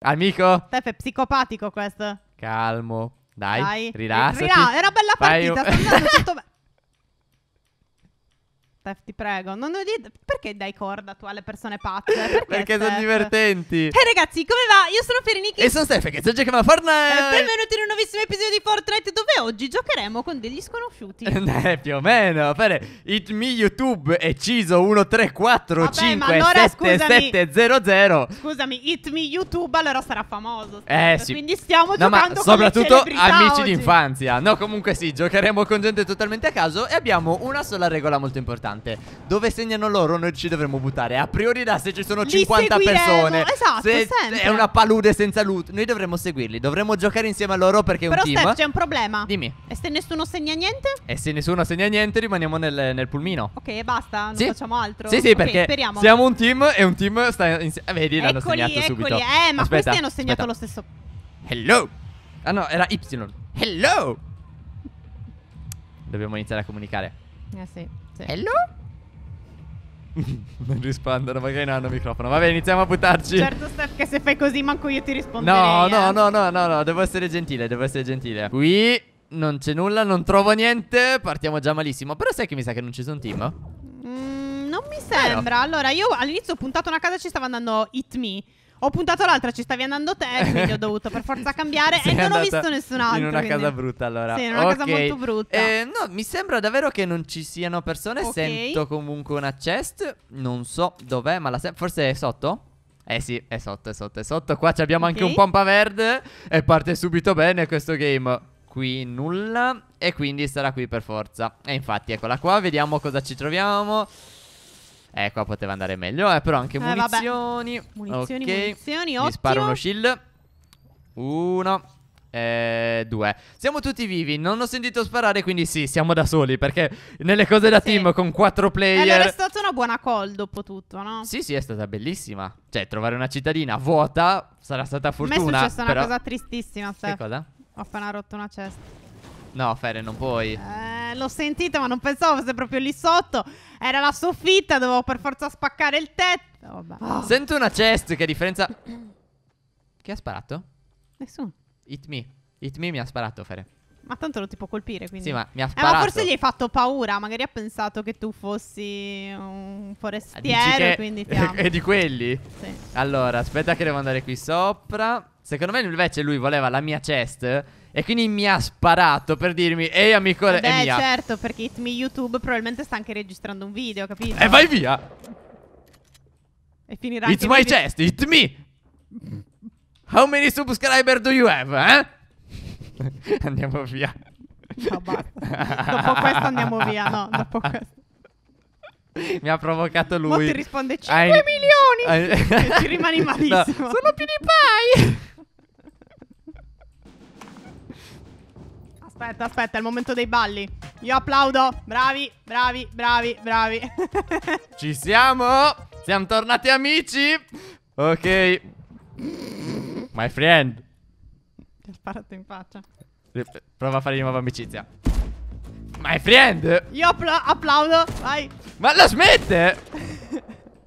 Amico? Stef, è psicopatico questo. Calmo. Dai, Dai. rilassati. Rila- ah, era bella partita, un... sta andando tutto bene. Steph, ti prego. Non, non, perché dai corda tu alle persone pazze? Perché, perché sono divertenti. E eh, ragazzi, come va? Io sono Feriniki. E sono Steph, che sto giocando a Fortnite. E eh, benvenuti in un nuovissimo episodio di Fortnite dove oggi giocheremo con degli sconosciuti. eh, più o meno. Per it me YouTube è ciso 134557700. Scusami, it me YouTube allora sarà famoso. Steph. Eh sì. Quindi stiamo no, giocando ma soprattutto amici di infanzia. No, comunque sì, giocheremo con gente totalmente a caso e abbiamo una sola regola molto importante importante. Dove segnano loro noi ci dovremmo buttare. A priori da se ci sono 50 persone. Esatto, se sempre. è una palude senza loot, noi dovremmo seguirli, dovremmo giocare insieme a loro perché è Però un team. Però c'è un problema. Dimmi. E se nessuno segna niente? E se nessuno segna niente rimaniamo nel, nel pulmino. Ok, basta, non sì. facciamo altro. Sì, sì, okay, perché speriamo. siamo un team e un team sta insieme. Vedi, l'hanno segnato eccoli. subito. Eh, ma aspetta, questi hanno segnato aspetta. lo stesso. Hello. Ah no, era Y. Hello. Dobbiamo iniziare a comunicare. Eh sì. sì. Hello? non rispondono magari non hanno microfono. Vabbè, iniziamo a buttarci. Certo, Steph, che se fai così manco io ti rispondo. No, no, eh. no, no, no, no, devo essere gentile, devo essere gentile. Qui non c'è nulla, non trovo niente. Partiamo già malissimo. Però sai che mi sa che non ci sono team? Mm, non mi eh, sembra. Eh Allora, io all'inizio ho puntato una casa e ci stava andando Hit Me. Ho puntato l'altra, ci stavi andando te, quindi ho dovuto per forza cambiare e non ho visto nessun altro. In una quindi... casa brutta allora. Sì, in una okay. casa molto brutta. Eh, no, mi sembra davvero che non ci siano persone. Okay. Sento comunque una chest. Non so dov'è, ma la se- forse è sotto? Eh sì, è sotto, è sotto, è sotto. Qua abbiamo okay. anche un pompa verde e parte subito bene questo game qui nulla e quindi sarà qui per forza. E infatti eccola qua, vediamo cosa ci troviamo. Eh, qua poteva andare meglio. Eh, però anche eh, munizioni. Vabbè. Munizioni, okay. munizioni. Ottimo. Mi sparo uno shield. Uno. Eh, due. Siamo tutti vivi, non ho sentito sparare, quindi sì, siamo da soli. Perché nelle cose da sì. team con quattro player. Eh, allora è stata una buona call dopo tutto, no? Sì, sì, è stata bellissima. Cioè, trovare una cittadina vuota sarà stata fortuna. A me è successa però... una cosa tristissima, Steph. Che cosa? Ho appena rotto una cesta. No, Fere, non puoi. Eh l'ho sentita, ma non pensavo fosse proprio lì sotto. Era la soffitta, dovevo per forza spaccare il tetto. Oh. Sento una chest che a differenza. Chi ha sparato? Nessuno. Hit me. Hit me mi ha sparato, Fere. Ma tanto lo ti può colpire, quindi. Sì, ma mi ha sparato. Eh, ma forse gli hai fatto paura. Magari ha pensato che tu fossi un ah, forestiero. Che... Quindi ti ha. e di quelli? Sì. Allora, aspetta, che devo andare qui sopra. Secondo me invece lui voleva la mia chest. E quindi mi ha sparato per dirmi, ehi amico, Beh, è mia. certo, perché Hit Me YouTube probabilmente sta anche registrando un video, capito? E vai via! E finirà It's my chest, hit me! How many subscriber do you have, eh? andiamo via. No, basta. dopo questo andiamo via, no, dopo questo. Mi ha provocato lui. Mo ti risponde 5 I... milioni! I... Ci rimani malissimo. No. Sono PewDiePie! Aspetta, aspetta, è il momento dei balli. Io applaudo. Bravi, bravi, bravi, bravi. Ci siamo. Siamo tornati amici. Ok. My friend. Ti ho sparato in faccia. Eh, prova a fare di nuovo amicizia. My friend. Io appla applaudo. Vai. Ma la smette?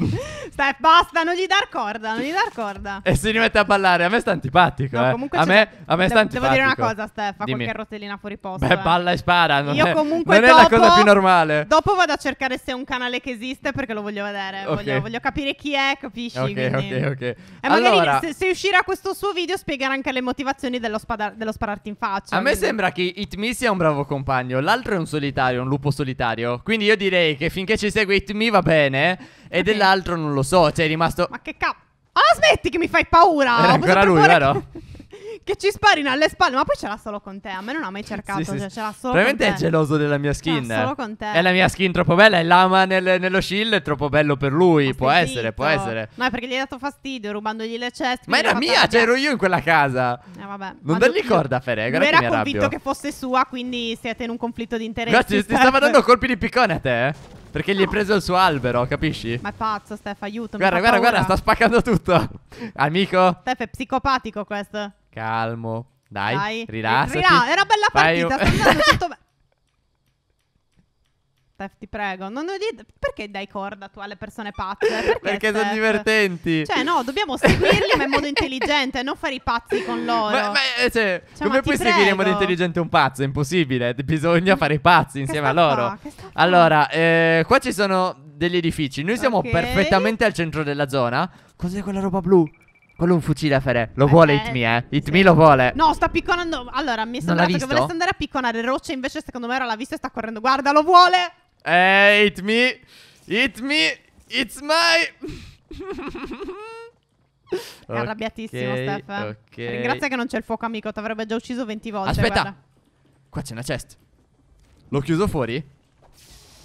Steph, basta, non gli dar corda, non gli dar corda. E si rimette a ballare. A me sta antipatico. No, eh. a, me, a me sta antipatico. Devo dire una cosa, Steph. A qualche rotellina fuori posto. Beh, balla e spara. Non, Io è, comunque non dopo, è la cosa più normale. Dopo vado a cercare se è un canale che esiste perché lo voglio vedere. Okay. Voglio, voglio, capire chi è, capisci? Ok, quindi. ok, ok. E allora, magari se, se, uscirà questo suo video spiegherà anche le motivazioni dello, spada- dello spararti in faccia. A quindi. me sembra che Itmi sia un bravo compagno. L'altro è un solitario, un lupo solitario. Quindi io direi che finché ci segue Itmi va bene. E okay. dell'altro non lo so, cioè è rimasto... Ma che cazzo... Ah, smetti che mi fai paura! Era ancora lui, vero? che ci sparino alle spalle. Ma poi ce l'ha solo con te. A me non ha mai cercato. sì, cioè, ce l'ha solo Probabilmente con te. è geloso della mia skin. Ce l'ha eh. solo con te. È la mia skin troppo bella. E l'ama nel, nello shield. È troppo bello per lui. Ma può essere, zitto. può essere. No, perché gli hai dato fastidio rubandogli le ceste. Ma era mia, cioè ero io in quella casa. Eh, vabbè. Non ma dargli corda, Fere. Guarda era che mi arrabbio. convinto che fosse sua. Quindi siete in un conflitto di interessi. Grazie, ti stava dando colpi di piccone a te. Eh? Perché gli hai preso il suo albero, capisci? Ma è pazzo, Stef, aiuto. Guarda, guarda, paura. guarda, sta spaccando tutto. Amico. Stef, è psicopatico questo. Calmo. Dai, Dai. rilassati. Rila- era bella partita, un... sta andando tutto bene. Steph, ti prego. Non, non gli, perché dai corda tu alle persone pazze? Perché, perché sono divertenti. Cioè, no, dobbiamo seguirli ma in modo intelligente, non fare i pazzi con loro. Ma, ma eh, cioè, cioè, come ma puoi seguire in modo intelligente un pazzo? È impossibile. Bisogna fare i pazzi insieme a loro. Allora, eh, qua ci sono degli edifici. Noi siamo okay. perfettamente al centro della zona. Cos'è quella roba blu? Quello è un fucile a Ferè. Lo eh, vuole eh, Hit Me, eh. It sì. Me lo vuole. No, sta picconando. Allora, mi è sembrato che volesse andare a picconare rocce. Invece, secondo me, era la vista e sta correndo. Guarda, lo vuole. Eh, hit me. Hit me. It's my... È arrabbiatissimo, Steph. Okay. Ringrazia che non c'è il fuoco amico, T'avrebbe già ucciso 20 volte. Aspetta, guarda. qua c'è una chest. L'ho chiuso fuori?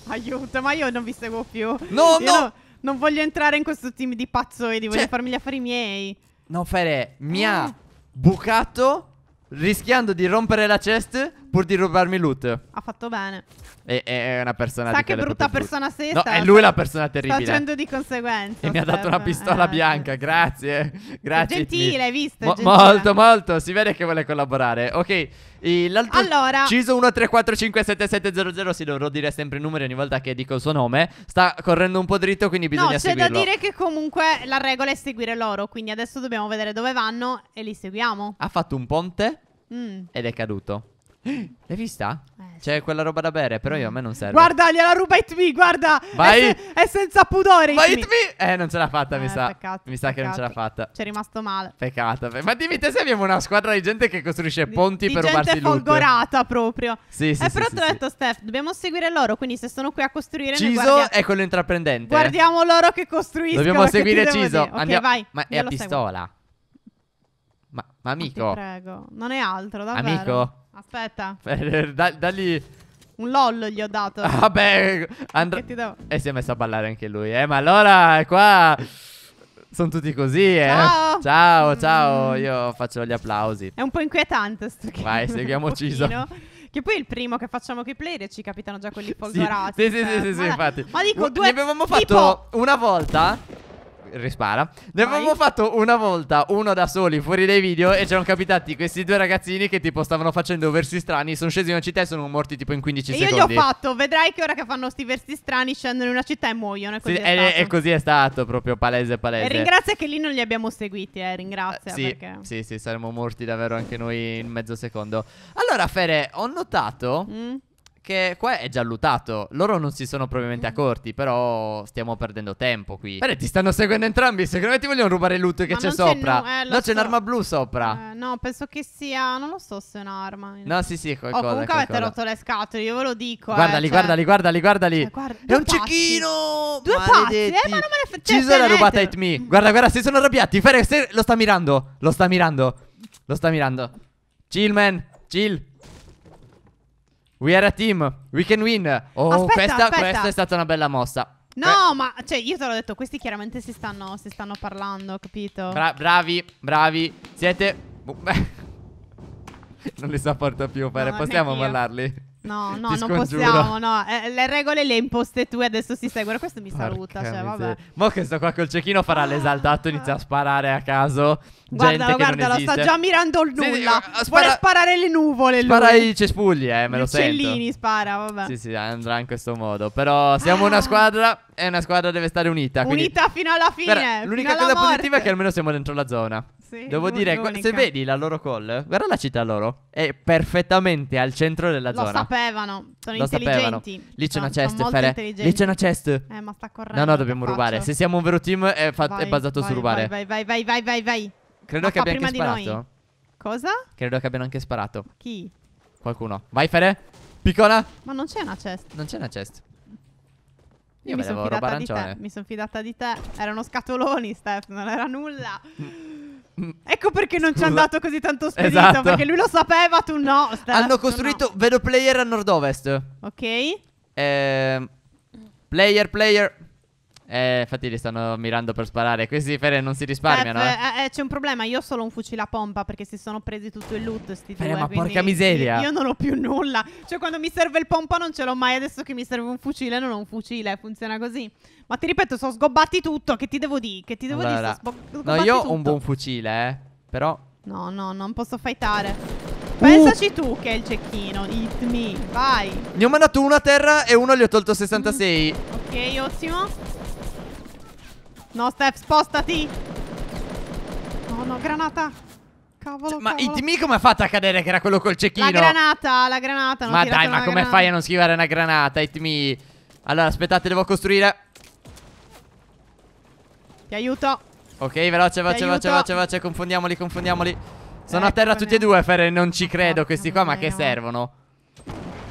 Aiuto, ma io non vi seguo più. No, io no. Non voglio entrare in questo team di pazzoidi, cioè voglio farmi gli affari miei. No, Fere, mi ha ah. bucato rischiando di rompere la chest pur di rubarmi loot. Ha fatto bene. E, è una persona terribile. Sa che brutta persona brutta. sei. No, è lui la persona terribile. Sta facendo di conseguenza. E mi ha dato una pistola eh. bianca, eh. grazie. Grazie. Gentile, hai visto? Mo gentile. Molto, molto. Si vede che vuole collaborare. Ok. L'altro allora, Ciso 134577700 si dovrò dire sempre i numeri ogni volta che dico il suo nome. Sta correndo un po' dritto, quindi bisogna no, seguirlo. No, c'è da dire che comunque la regola è seguire loro, quindi adesso dobbiamo vedere dove vanno e li seguiamo. Ha fatto un ponte mm. ed è caduto. L'hai vista? Eh, C'è sì. quella roba da bere, però io a me non serve. Guarda, gliela ruba It Me, guarda! Vai! È, se è senza pudore Vai It, me. Eh, non ce l'ha fatta, eh, mi sa. Peccato, mi sa peccato. che non ce l'ha fatta. C'è rimasto male. Peccato. Ma dimmi te se abbiamo una squadra di gente che costruisce ponti di, per di rubarsi gente loot. Gente folgorata proprio. Sì, sì, eh, sì. però sì, ti ho sì. detto, Steph, dobbiamo seguire loro, quindi se sono qui a costruire... Ciso guardia... è quello intraprendente. Guardiamo loro che costruiscono. Dobbiamo seguire Ciso. Ok, Andiamo... vai. Ma è a pistola. Ma, ma amico. Ti prego, non è altro, davvero. Amico. Aspetta. Eh, eh, da, dagli... Un lol gli ho dato. Vabbè. Ah, Andr- E eh, si è messo a ballare anche lui. Eh, ma allora qua... Sono tutti così, eh. Ciao, ciao. ciao. Mm. Io faccio gli applausi. È un po' inquietante sto game. Vai, seguiamo Ciso. Che poi il primo che facciamo che player ci capitano già quelli folgorati. Sì, sì, sì, sì, sì, cioè. infatti. Ma dico, due. Ne avevamo fatto una volta rispara. Ne avevamo fatto una volta uno da soli fuori dai video e c'erano capitati questi due ragazzini che tipo stavano facendo versi strani, sono scesi in una città e sono morti tipo in 15 e secondi. Io li ho fatto, vedrai che ora che fanno questi versi strani scendono in una città e muoiono. E così, sì, è, è, è, così è stato proprio palese palese. E ringrazia che lì non li abbiamo seguiti, eh, ringrazia. sì, perché... sì, sì, saremmo morti davvero anche noi in mezzo secondo. Allora Fere, ho notato... Mm che qua è già lutato. Loro non si sono probabilmente mm. accorti, però stiamo perdendo tempo qui. Bene, ti stanno seguendo entrambi. Secondo me ti vogliono rubare il loot che c'è sopra. no, eh, no c'è so. un'arma blu sopra. Eh, no, penso che sia. Non lo so se è un'arma. No, sì, sì, è qualcosa. Oh, comunque qualcosa. avete rotto le scatole, io ve lo dico. Eh, guardali, eh, cioè... guardali, guardali, guardali. Eh, guarda, è un passi. cecchino. Due pazzi, eh, ma non me ne faccio. Ciso l'ha rubata at me. Mm. Guarda, guarda, si sono arrabbiati. Fere, lo sta mirando. Lo sta mirando. Lo sta mirando. Chill, man. Chill. We are a team, we can win. Oh, aspetta, questa, aspetta. questa è stata una bella mossa. No, eh. ma cioè, io te l'ho detto, questi chiaramente si stanno, si stanno parlando, capito? Bra bravi, bravi. Siete. non li sopporto più fare. No, Possiamo ballarli? No, no, non possiamo, no. Eh, eh, le regole le imposte tu e adesso si seguono. Questo mi Porca saluta, cioè, vabbè. Mo che sto qua col cecchino farà l'esaltato, inizia a sparare a caso. Guardalo, guardalo, sta già mirando il nulla. Sì, sì, eh, spara... Vuole sparare le nuvole lui. Spara i cespugli, eh, me lo sento. Cellini spara, vabbè. Sì, sì, andrà in questo modo. Però siamo una ah! squadra e una squadra deve stare unita. Unita fino alla fine. L'unica cosa morte. positiva è che almeno siamo dentro la zona. Devo dire, que- se vedi la loro call, guarda la città loro, è perfettamente al centro della Lo zona. sapevano, sono Lo intelligenti. sapevano. Lì c'è una chest, molto Fere. Lì c'è una chest. Eh, ma sta correndo. No, no, che dobbiamo faccio? rubare. Se siamo un vero team è, fa- è basato vai, su rubare. Vai, vai, vai, vai, vai, vai. Credo Ma che fa abbiano anche sparato. Cosa? Credo che abbiano anche sparato. Chi? Qualcuno. Vai, Fere. Piccola. Ma non c'è una chest. Non c'è una chest. Io mi sono roba fidata di arancione. te. Mi sono fidata di te. Erano scatoloni, Steph, non era nulla. Mm. Mm. Ecco perché non ci è andato così tanto spedito Esatto. Perché lui lo sapeva, tu no. Stella, Hanno costruito no. Vedo player a nord-ovest. Ok. Eh, player, player. Eh, infatti li stanno mirando per sparare. Questi Fere non si risparmiano. Eh. eh, eh. c'è un problema. Io ho solo un fucile a pompa perché si sono presi tutto il loot. Sti Fere, due, ma porca miseria. Io non ho più nulla. Cioè, quando mi serve il pompa non ce l'ho mai. Adesso che mi serve un fucile, non ho un fucile. Funziona così. Ma ti ripeto, sono sgobbati tutto. Che ti devo dire? Che ti devo allora, dire? No, io tutto. ho un buon fucile, eh. Però. No, no, non posso fightare. Pensaci uh. tu che è il cecchino. Hit me. Vai. Ne ho mandato uno a terra e uno gli ho tolto 66. Mm. Ok, ottimo. No, Steph, spostati! No, no, granata! Cavolo, cioè, ma cavolo. dimmi come ha fatto a cadere che era quello col cecchino? La granata, la granata. Ma dai, ma come granata. fai a non schivare una granata? Hit me. Allora, aspettate, devo costruire. Ti aiuto. Ok, veloce, veloce, veloce, veloce, veloce. Confondiamoli, confondiamoli. Sono ecco a terra me. tutti e due, Ferre. Non ci credo, questi qua. Ma a che servono?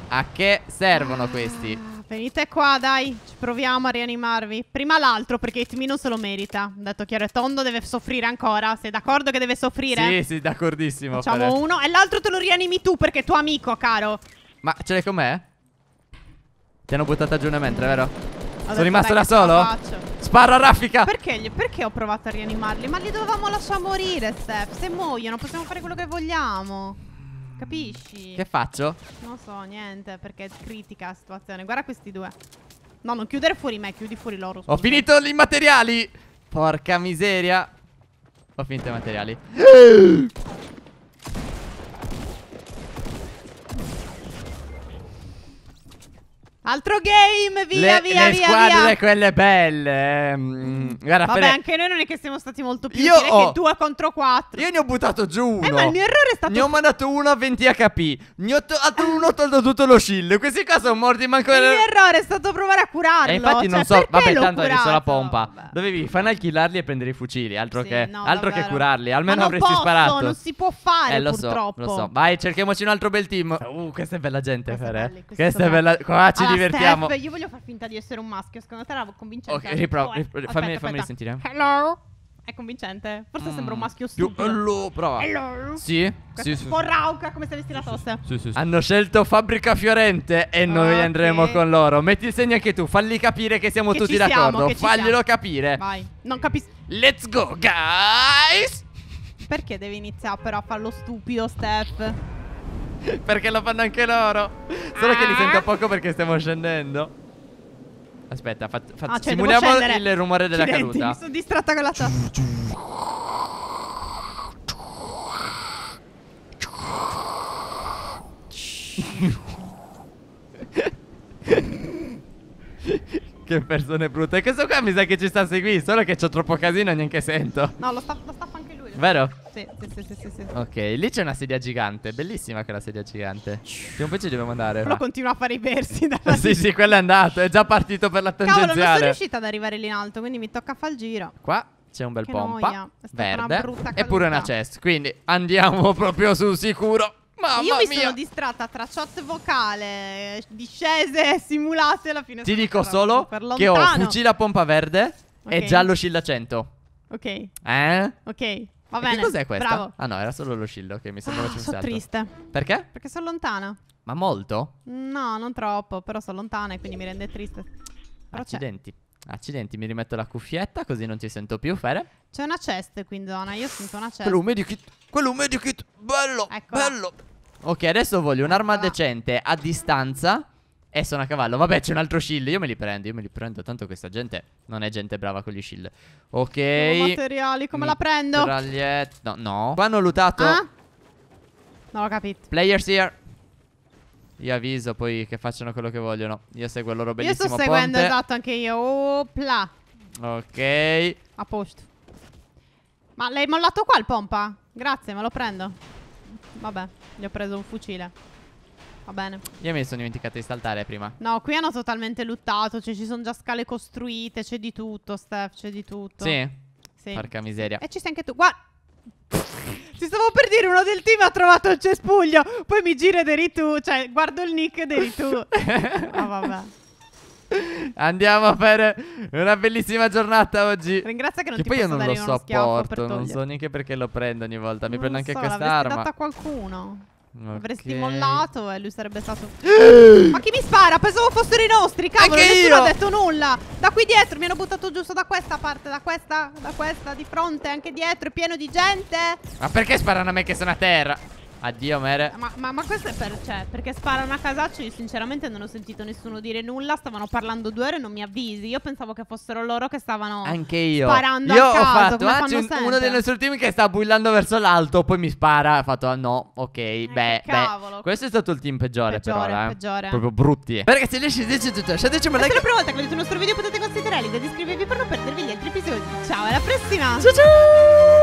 A che servono questi? Venite qua, dai. Ci proviamo a rianimarvi. Prima l'altro, perché Itmi non se lo merita. Detto chiaro e tondo, deve soffrire ancora. Sei d'accordo che deve soffrire? Sì, sì, d'accordissimo. Facciamo Fred. uno. E l'altro te lo rianimi tu, perché è tuo amico, caro. Ma ce l'hai com'è? Ti hanno buttato giù una mentre, vero? Ho Sono rimasto da solo? Sparra raffica! Perché, perché ho provato a rianimarli? Ma li dovevamo lasciare morire, Steph. Se muoiono, possiamo fare quello che vogliamo. Capisci? Che faccio? Non so, niente, perché è critica la situazione. Guarda questi due. No, non chiudere fuori me, chiudi fuori loro. Scusa. Ho finito i materiali! Porca miseria. Ho finito i materiali. Altro game, via, le, via, le via. Le squadre via. quelle belle. Mm. Guarda, Vabbè, per... anche noi non è che siamo stati molto più. Io ho... 2 contro 4. Io ne ho buttato giù uno. Eh, ma il mio errore è stato. Ne ho mandato uno a 20 HP. Ne ho tolto ah, uno, ho tolto tutto lo shield. questi qua sono morti manco. Il mio errore è stato provare a curarlo. E eh, infatti, cioè, non so. Vabbè, tanto hai visto la pompa. Vabbè. Dovevi final killarli e prendere i fucili. Altro, sì, che... No, altro che, curarli. Almeno avresti posso, sparato. Non si può fare. Eh, lo purtroppo. so. Lo so. Vai, cerchiamoci un altro bel team. Uh, questa è bella gente, Fere. Questa è bella. Qua ci divertiamo. Steph, io voglio far finta di essere un maschio. Secondo te era convincente? Ok, riprovo. ripro- fammi, fammi sentire. Hello. È convincente. Forse mm. sembra un mm, maschio stupido. hello, prova. Hello. Sì. Questo sì, sì. Un rauca come se avessi la tosse. Sì, sì, sì, Hanno scelto Fabbrica Fiorente e noi okay. andremo con loro. Metti il segno anche tu, falli capire che siamo che tutti d'accordo. Siamo, Faglielo siamo. capire. Vai. Non capisco. Let's go, guys. Perché devi iniziare però a farlo stupido, Steph? perché lo fanno anche loro. Solo ah. che li ah. sento poco perché stiamo scendendo. Aspetta, fat, fat, ah, cioè simuliamo il rumore della Accidenti, caduta. Mi sono distratta con la tazza. che persone brutte. E questo qua mi sa che ci sta a seguire, solo che c'ho troppo casino e neanche sento. No, lo sta, lo sta Vero? Sì, sì, sì, sì, sì, Ok, lì c'è una sedia gigante. Bellissima quella sedia gigante. Prima o poi ci dobbiamo andare. Però continua a fare i versi. Dalla sì, sì, quello è andato. È già partito per la tangenziale. Cavolo, non sono riuscita ad arrivare lì in alto, quindi mi tocca fare il giro. Qua c'è un bel che pompa noia. verde Eppure una chest. Quindi andiamo proprio sul sicuro. Mamma Io mi mia. sono distratta tra shot vocale, discese simulate alla fine. Ti dico solo che ho fucile a pompa verde okay. e giallo scilla 100. Ok. Eh? Ok. Va bene. E che cos'è questa? Bravo. Ah no, era solo lo scillo che mi sembrava ah, Sono triste. Perché? Perché sono lontana. Ma molto? No, non troppo, però sono lontana e quindi mi rende triste. Però Accidenti. Accidenti, mi rimetto la cuffietta così non ti sento più, Fere. C'è una chest qui in zona, io sento una chest. Quello è un medikit, quello è un medikit, bello, Eccola. bello. Ok, adesso voglio un'arma decente a distanza e sono a cavallo. Vabbè, c'è un altro shield. Io me li prendo, io me li prendo. Tanto questa gente non è gente brava con gli shield. Ok. Nuovo materiali, come Mi la prendo? Traglietto. No, no. Qua hanno lootato. Ah? Non ho capito. Players here. Io avviso poi che facciano quello che vogliono. Io seguo il loro bellissimo ponte. Io sto seguendo, ponte. esatto, anche io. Opla. Ok. A posto. Ma l'hai mollato qua il pompa? Grazie, me lo prendo. Vabbè, gli ho preso un fucile. Va bene. Io mi sono dimenticato di saltare prima. No, qui hanno totalmente luttato. Cioè, ci sono già scale costruite. C'è di tutto, Steph. C'è di tutto. Sì. sì. Porca miseria. E ci sei anche tu. Guarda. Ci stavo per dire, uno del team ha trovato il cespuglio. Poi mi gira ed eri tu. Cioè, guardo il nick ed eri tu. Ah, oh, vabbè. Andiamo per una bellissima giornata oggi. Ringrazio che non che ti poi io non lo so porto. Non so neanche perché lo prendo ogni volta. Mi non prendo anche so, questa arma. Ma qualcuno. Okay. Avresti mollato e lui sarebbe stato... Ma chi mi spara? Pensavo fossero i nostri, cavolo, Anche nessuno io. ha detto nulla. Da qui dietro, mi hanno buttato giusto da questa parte, da questa, da questa, di fronte, anche dietro, è pieno di gente. Ma perché sparano a me che sono a terra? Addio Mere ma, ma, ma, questo è per cioè, Perché sparano a casaccio Io sinceramente non ho sentito nessuno dire nulla Stavano parlando due ore e non mi avvisi Io pensavo che fossero loro che stavano Anche io Sparando io a caso Io ho fatto ah, Anzi un, uno dei nostri team che sta buillando verso l'alto Poi mi spara Ha fatto ah, no Ok eh, beh, beh, Questo è stato il team peggiore, peggiore però eh. Peggiore Proprio brutti Beh ragazzi lasciateci tutto Lasciateci un like Se la prima volta che vedete il nostro video Potete considerare di iscrivervi per non perdervi gli altri episodi Ciao alla prossima Ciao ciao